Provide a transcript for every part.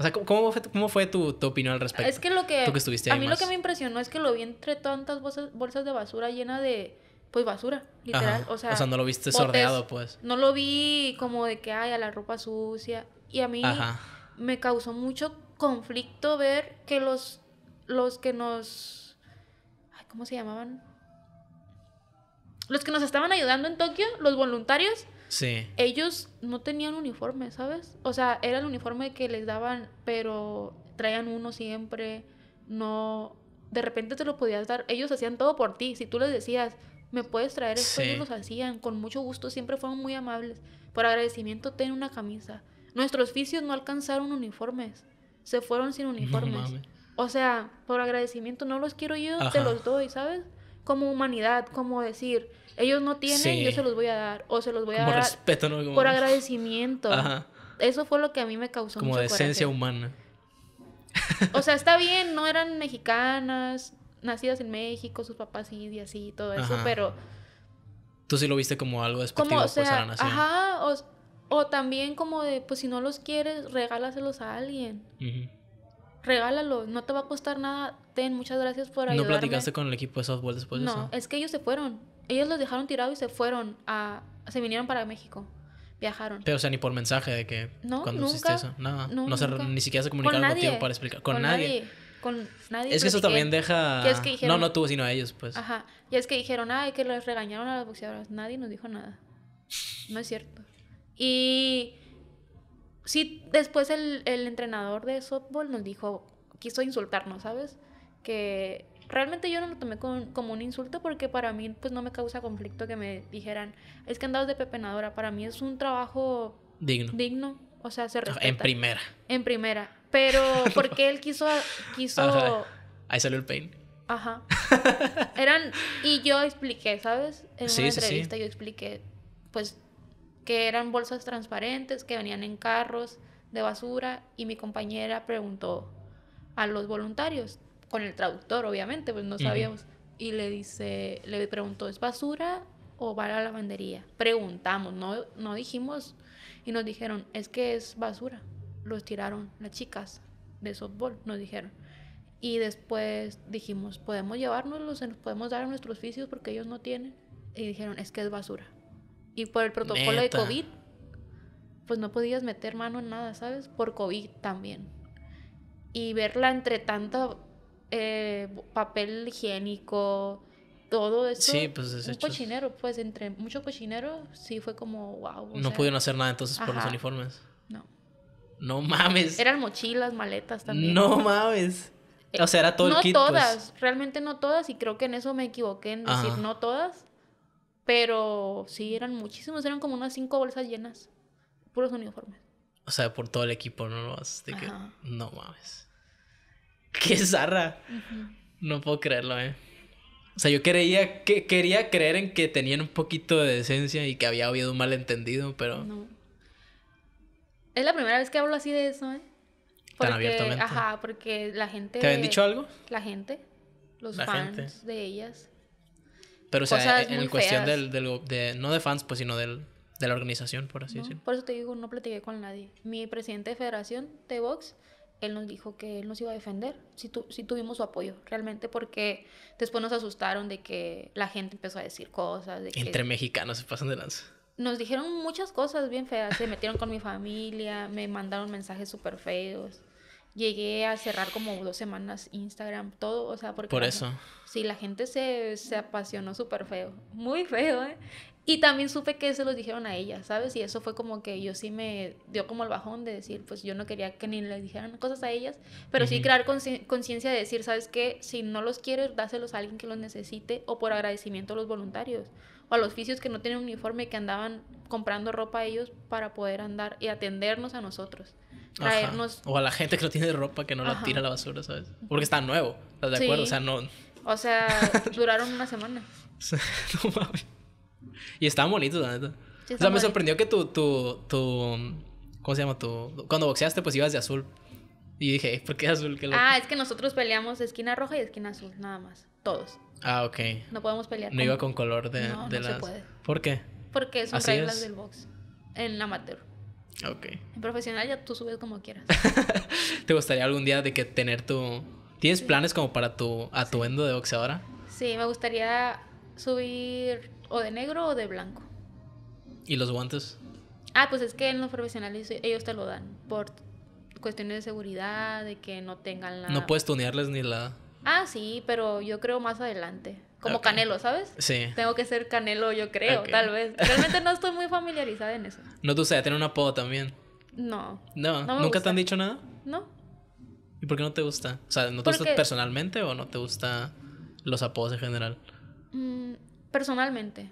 O sea, ¿cómo fue, tu, opinión al respecto? Es que lo que... a mí lo que me impresionó es que lo vi entre tantas bolsas, de basura llena de... Pues basura, literal. O, sea, no lo viste sordeado, pues. No lo vi como de que, ay, a la ropa sucia. Y a mí me causó mucho conflicto ver que los, los que nos... Ay, ¿Cómo se llamaban? Los que nos estaban ayudando en Tokio, los voluntarios, Sí. Ellos no tenían uniforme, ¿sabes? O sea, era el uniforme que les daban, pero traían uno siempre. No. De repente te lo podías dar. Ellos hacían todo por ti. Si tú les decías, me puedes traer esto, ellos los hacían. Con mucho gusto, siempre fueron muy amables. Por agradecimiento, ten una camisa. Nuestros oficios no alcanzaron uniformes. Se fueron sin uniformes. o sea, por agradecimiento, no los quiero yo, te los doy, ¿sabes? como humanidad, como decir, ellos no tienen, yo se los voy a dar, o se los voy a dar respeto, por agradecimiento. Eso fue lo que a mí me causó como de esencia humana. O sea, está bien, no eran mexicanas, nacidas en México, sus papás y así y todo eso, pero... Tú sí lo viste como algo despectivo o pues, a la Ajá, o, también como de, pues si no los quieres, regálaselos a alguien regálalo, no te va a costar nada, ten, muchas gracias por ayudarme. ¿No platicaste con el equipo de softball después de eso? No, es que ellos se fueron, ellos los dejaron tirados y se fueron a, se vinieron para México, viajaron. Pero o sea, ni por mensaje de que no, cuando nunca, eso, nada, no, ni siquiera se comunicaron con para explicar, con, nadie. Con nadie. Es que eso también deja... no, no tú, sino a ellos, pues. Ajá. Y es que dijeron, ay, que los regañaron a las boxeadoras. Nadie nos dijo nada. No es cierto. Y sí, después el, entrenador de softball nos dijo, quiso insultarnos, ¿sabes? Que realmente yo no lo tomé como un insulto porque para mí pues no me causa conflicto que me dijeran, es que andabas de pepenadora, para mí es un trabajo digno. Digno, o sea, se respeta. En primera. En primera, pero porque él quiso quiso Ahí salió el pain. Ajá. Eran y yo expliqué, ¿sabes? En una entrevista yo expliqué pues que eran bolsas transparentes que venían en carros de basura y mi compañera preguntó a los voluntarios, con el traductor obviamente, pues no sabíamos, y le dice, le preguntó, ¿es basura o va a la lavandería? Preguntamos, no, no dijimos, y nos dijeron, es que es basura. Los tiraron las chicas de softball, nos dijeron. Y después dijimos, podemos llevárnoslos, se los podemos dar a nuestros oficios porque ellos no tienen. Y dijeron, es que es basura. Y por el protocolo de COVID, pues no podías meter mano en nada, ¿sabes? Por COVID también. Y verla entre tanto eh, papel higiénico, todo eso. Sí, pues es cochinero, pues entre mucho cochinero, sí fue como wow. No pudieron hacer nada entonces por los uniformes. No. No mames. Eran mochilas, maletas también. No mames. O sea, era todo no el kit. No pues. todas, realmente no todas, y creo que en eso me equivoqué en decir no todas pero sí, eran muchísimos, eran como unas cinco bolsas llenas, puros uniformes. O sea, por todo el equipo, ¿no? De no mames. ¡Qué zarra! No puedo creerlo, ¿eh? O sea, yo creía que, quería creer en que tenían un poquito de decencia y que había habido un malentendido, pero... No. Es la primera vez que hablo así de eso, ¿eh? Porque, Tan abiertamente. Ajá, porque la gente... ¿Te habían dicho algo? La gente, los fans de ellas pero, o sea, en, cuestión del, del, de, no de fans, pues, sino del, de la organización, por así decirlo. Por eso te digo, no platiqué con nadie. Mi presidente de federación de box, él nos dijo que él nos iba a defender. Si, tu, si tuvimos su apoyo, realmente, porque después nos asustaron de que la gente empezó a decir cosas. Entre mexicanos se pasan de lanza. Nos dijeron muchas cosas bien feas. Se metieron con mi familia, me mandaron mensajes súper feos llegué a cerrar como dos semanas Instagram, todo, o sea, porque... Por eso. sí, la gente se, apasionó súper feo, muy feo, ¿eh? Y también supe que se los dijeron a ellas ¿sabes? Y eso fue como que yo sí me dio como el bajón de decir, pues yo no quería que ni les dijeran cosas a ellas, pero sí crear conciencia de decir, ¿sabes qué? Si no los quieres, dáselos a alguien que los necesite o por agradecimiento a los voluntarios o a los oficios que no tienen uniforme que andaban comprando ropa a ellos para poder andar y atendernos a nosotros. O a la gente que lo tiene ropa que no la tira a la basura, ¿sabes? Porque está nuevo, ¿estás de acuerdo? O sea, no. O sea, duraron una semana. Y estaban bonitos, la neta. o sea, me sorprendió que tu, tu, tu. ¿Cómo se llama? Tu, cuando boxeaste, pues ibas de azul. Y dije, ¿por qué azul? ah, es que nosotros peleamos esquina roja y esquina azul, nada más. Todos. Ah, ok. No podemos pelear. No iba con color de, no, las... ¿Por qué? Porque son reglas del box. En la amateur. Ok. En profesional ya tú subes como quieras. ¿Te gustaría algún día de que tener tu... ¿Tienes planes como para tu atuendo de boxeadora? Sí, me gustaría subir o de negro o de blanco. ¿Y los guantes? Ah, pues es que en los profesionales ellos te lo dan por cuestiones de seguridad, de que no tengan la... No puedes tunearles ni la... Ah, sí, pero yo creo más adelante. Como Canelo, ¿sabes? Sí. Tengo que ser Canelo, yo creo, tal vez. Realmente no estoy muy familiarizada en eso. ¿No tú sabes tener un apodo también? No. No, ¿nunca te han dicho nada? No. ¿Y por qué no te gusta? O sea, ¿no te gusta personalmente o no te gusta los apodos en general? Mm, personalmente.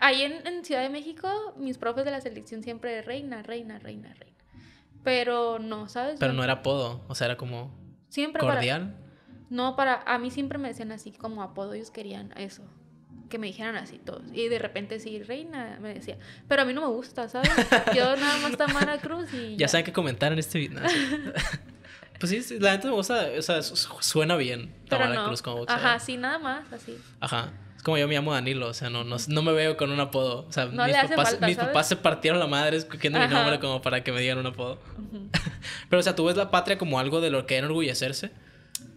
Ahí en, Ciudad de México, mis profes de la selección siempre reina, reina, reina, reina. Pero no, ¿sabes? Pero no era apodo, o sea, era como... Siempre cordial. No, para, a mí siempre me decían así como apodo, ellos querían eso, que me dijeran así todos. Y de repente sí, reina, me decía, pero a mí no me gusta, ¿sabes? Yo nada más Tamara Cruz y... Ya, saben que comentar en este video. pues sí, la gente me gusta, o sea, suena bien Tamara Cruz como Ajá, sí, nada más, así. Ajá es como yo me llamo Danilo, o sea, no, no, me veo con un apodo. O sea, mis, papás, mis papás se partieron la madre escogiendo mi nombre como para que me dieran un apodo. Pero, o sea, tú ves la patria como algo de lo que enorgullecerse.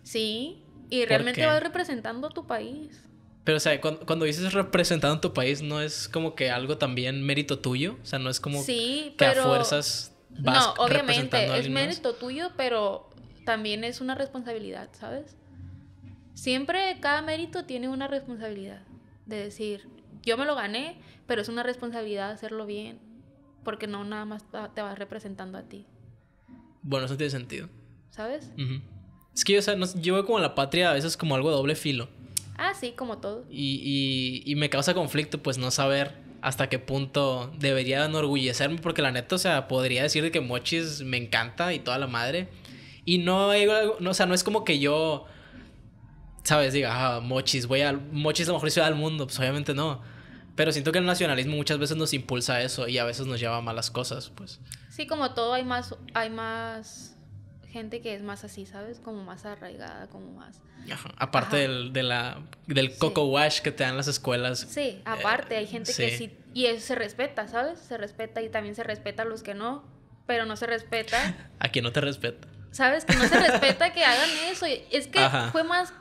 Sí, y realmente vas representando a tu país. Pero, o sea, cuando, dices representando tu país, no es como que algo también mérito tuyo. O sea, no es como que a fuerzas vas No, obviamente, es mérito tuyo, pero también es una responsabilidad, ¿sabes? Siempre cada mérito tiene una responsabilidad. De decir, yo me lo gané, pero es una responsabilidad hacerlo bien. Porque no nada más te vas representando a ti. Bueno, eso tiene sentido. ¿Sabes? Es que yo, o sea, no, yo veo como la patria a veces como algo doble filo. Ah, sí, como todo. Y, y, me causa conflicto, pues, no saber hasta qué punto debería enorgullecerme, porque la neta, o sea, podría decir que Mochis me encanta y toda la madre. Y no, no o sea, no es como que yo, ¿sabes? Diga, ah, Mochis, voy a, Mochis la mejor ciudad del mundo, pues obviamente no. Pero siento que el nacionalismo muchas veces nos impulsa eso y a veces nos lleva a malas cosas, pues. Sí, como todo hay más, hay más gente que es más así, ¿sabes? Como más arraigada, como más... Aparte Del, del coco wash que te dan las escuelas. Sí, eh, aparte hay gente que sí. y eso se respeta, ¿sabes? Se respeta y también se respeta a los que no, pero no se respeta. a quien no te respeta. ¿Sabes? Que no se respeta que hagan eso. Es que fue más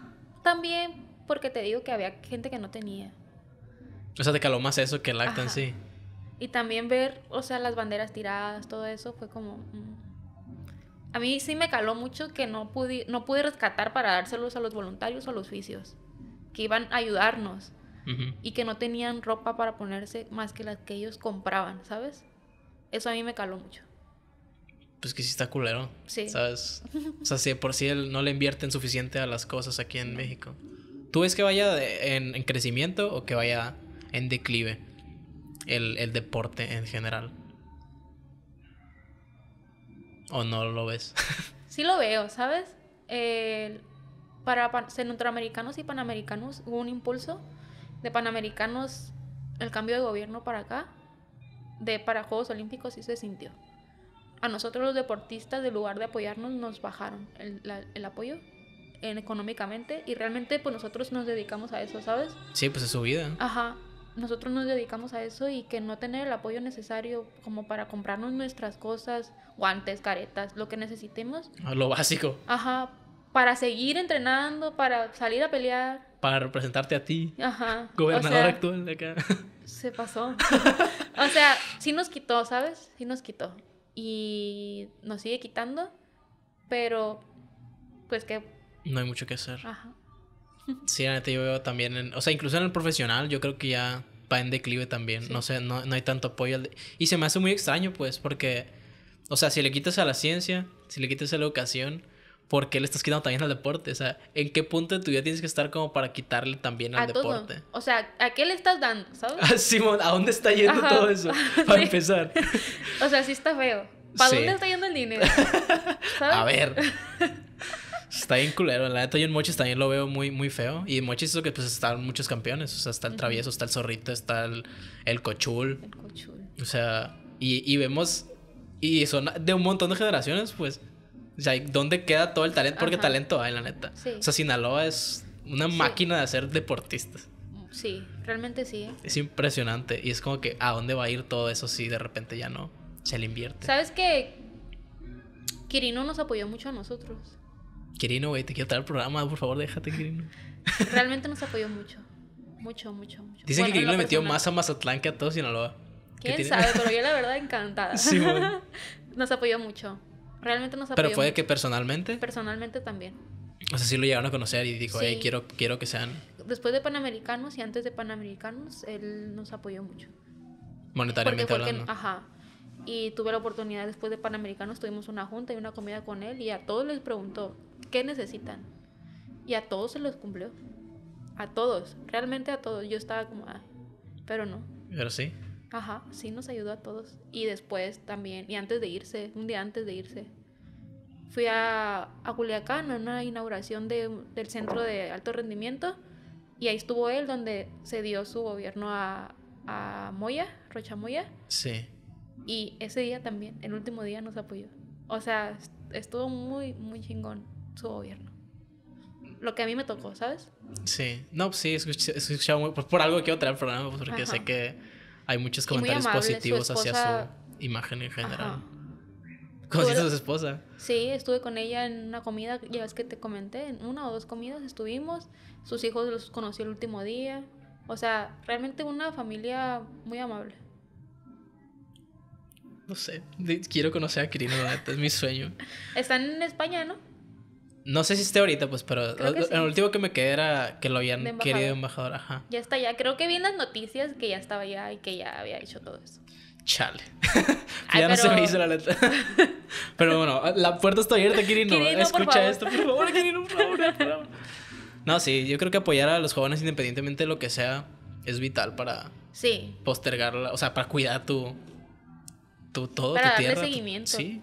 también porque te digo que había gente que no tenía. O sea, te caló más eso que el acta en sí. Y también ver, o sea, las banderas tiradas, todo eso fue como... Mm a mí sí me caló mucho que no pude, no pude rescatar para dárselos a los voluntarios o a los vicios. que iban a ayudarnos y que no tenían ropa para ponerse más que las que ellos compraban, ¿sabes? Eso a mí me caló mucho. Pues que sí está culero. Sí. ¿Sabes? O sea, si por sí no le invierten suficiente a las cosas aquí en México. ¿Tú ves que vaya en, crecimiento o que vaya en declive el, el deporte en general? ¿O no lo ves? sí lo veo, ¿sabes? para ser centroamericanos y panamericanos hubo un impulso de panamericanos, el cambio de gobierno para acá, de para Juegos Olímpicos sí se sintió. A nosotros los deportistas, en lugar de apoyarnos, nos bajaron el, apoyo económicamente y realmente pues nosotros nos dedicamos a eso, ¿sabes? Sí, pues es su vida. Ajá nosotros nos dedicamos a eso y que no tener el apoyo necesario como para comprarnos nuestras cosas, guantes, caretas, lo que necesitemos. Ah, lo básico. Ajá, para seguir entrenando, para salir a pelear. Para representarte a ti. Ajá. Gobernador actual de acá. Se pasó. o sea, sí nos quitó, ¿sabes? Sí nos quitó. Y nos sigue quitando, pero pues que... No hay mucho que hacer. Ajá. Sí, la neta, yo veo también, o sea, incluso en el profesional, yo creo que ya va en declive también. No sé, no, hay tanto apoyo. Y se me hace muy extraño, pues, porque, o sea, si le quitas a la ciencia, si le quitas a la educación, ¿por qué le estás quitando también al deporte? O sea, ¿en qué punto de tu vida tienes que estar como para quitarle también al deporte? O sea, ¿a qué le estás dando? ¿Sabes? Ah, Simón, ¿a dónde está yendo todo eso? Para empezar. o sea, sí está feo. ¿Para dónde está yendo el dinero? A ver. Está bien culero. La neta, yo en Mochis también lo veo muy, muy feo. Y en Mochis es que pues están muchos campeones. O sea, está el travieso, está el zorrito, está el, cochul. O sea, y, vemos. Y son de un montón de generaciones, pues. O sea, ¿dónde queda todo el talento? Porque talento hay, la neta. O sea, Sinaloa es una máquina de hacer deportistas. Sí, realmente sí. Es impresionante. Y es como que, ¿a dónde va a ir todo eso si de repente ya no se le invierte? ¿Sabes que Quirino nos apoyó mucho a nosotros. Quirino, güey, te quiero traer el programa, por favor, déjate, Kirino Realmente nos apoyó mucho. Mucho, mucho, mucho. Dicen que Kirino le metió más a Mazatlán que a todos lo va. ¿Quién sabe? Pero yo la verdad encantada. Sí, Nos apoyó mucho. Realmente nos apoyó. ¿Pero fue que personalmente? Personalmente también. O sea, sí lo llegaron a conocer y dijo, hey, quiero, quiero que sean... Después de Panamericanos y antes de Panamericanos, él nos apoyó mucho. Monetariamente hablando. Ajá y tuve la oportunidad después de Panamericanos, tuvimos una junta y una comida con él y a todos les preguntó, ¿qué necesitan? Y a todos se los cumplió. A todos, realmente a todos. Yo estaba como, ah, pero no. Pero sí. Ajá, sí nos ayudó a todos. Y después también, y antes de irse, un día antes de irse, fui a, a Culiacán a una inauguración del centro de alto rendimiento y ahí estuvo él donde se dio su gobierno a, a Moya, Rocha Moya. Sí. Y ese día también, el último día, nos apoyó. O sea, estuvo muy, muy chingón su gobierno. Lo que a mí me tocó, ¿sabes? Sí. No, pues sí, escuché por algo que otra el programa, pues porque sé que hay muchos comentarios positivos hacia su imagen en general. a su esposa? Sí, estuve con ella en una comida, ya ves que te comenté, en una o dos comidas estuvimos. Sus hijos los conocí el último día. O sea, realmente una familia muy amable. No sé, quiero conocer a Kirino es mi sueño. Están en España, ¿no? No sé si esté ahorita, pues, pero el último que me quedé era que lo habían querido embajador, Ya está ya, creo que vi en las noticias que ya estaba ya y que ya había hecho todo eso. Chale. Pues ya no se me hizo la letra. pero bueno, la puerta está abierta, Kirino. Escucha esto, por favor, Kirino, por favor, No, sí, yo creo que apoyar a los jóvenes independientemente de lo que sea es vital para sí. postergarla, o sea, para cuidar tu, todo tu seguimiento. sí,